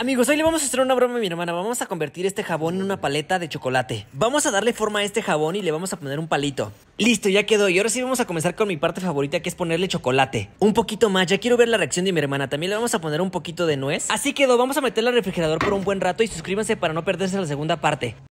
Amigos, hoy le vamos a hacer una broma a mi hermana. Vamos a convertir este jabón en una paleta de chocolate. Vamos a darle forma a este jabón y le vamos a poner un palito. Listo, ya quedó. Y ahora sí vamos a comenzar con mi parte favorita, que es ponerle chocolate. Un poquito más. Ya quiero ver la reacción de mi hermana. También le vamos a poner un poquito de nuez. Así quedó. Vamos a meterla al refrigerador por un buen rato y suscríbanse para no perderse la segunda parte.